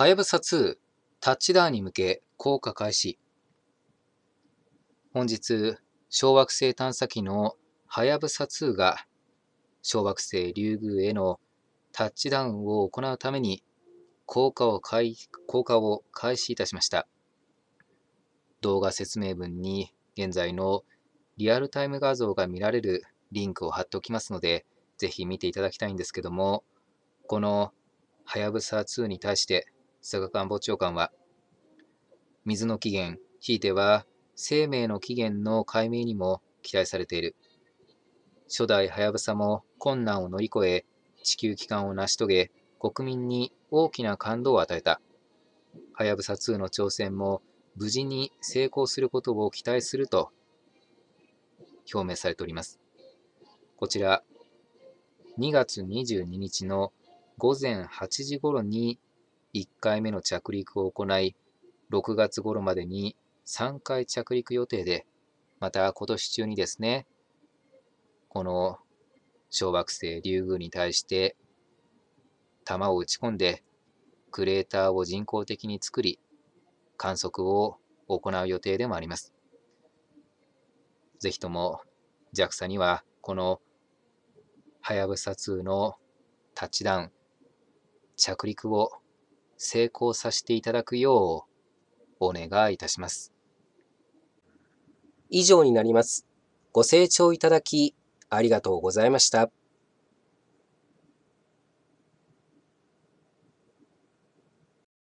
はやぶさ2タッチダウンに向け降下開始。本日、小惑星探査機のはやぶさ2が小惑星リュウグウへのタッチダウンを行うために降下を開降下を開始いたしました。動画説明文に現在のリアルタイム画像が見られるリンクを貼っておきますので、ぜひ見ていただきたいんですけども、このはやぶさ2に対して菅官房長官は、水の起源、ひいては生命の起源の解明にも期待されている。初代はやぶさも困難を乗り越え、地球帰還を成し遂げ、国民に大きな感動を与えた。はやぶさ2の挑戦も無事に成功することを期待すると表明されております。こちら、2月22日の午前8時頃に1回目の着陸を行い、6月頃までに3回着陸予定で、また今年中にですね、この小惑星リュウグウに対して弾を打ち込んで、クレーターを人工的に作り、観測を行う予定でもあります。ぜひとも JAXA にはこのはやぶさ2のタッチダウン着陸を成功させていただくようお願いいたします。以上になります。ご清聴いただきありがとうございました。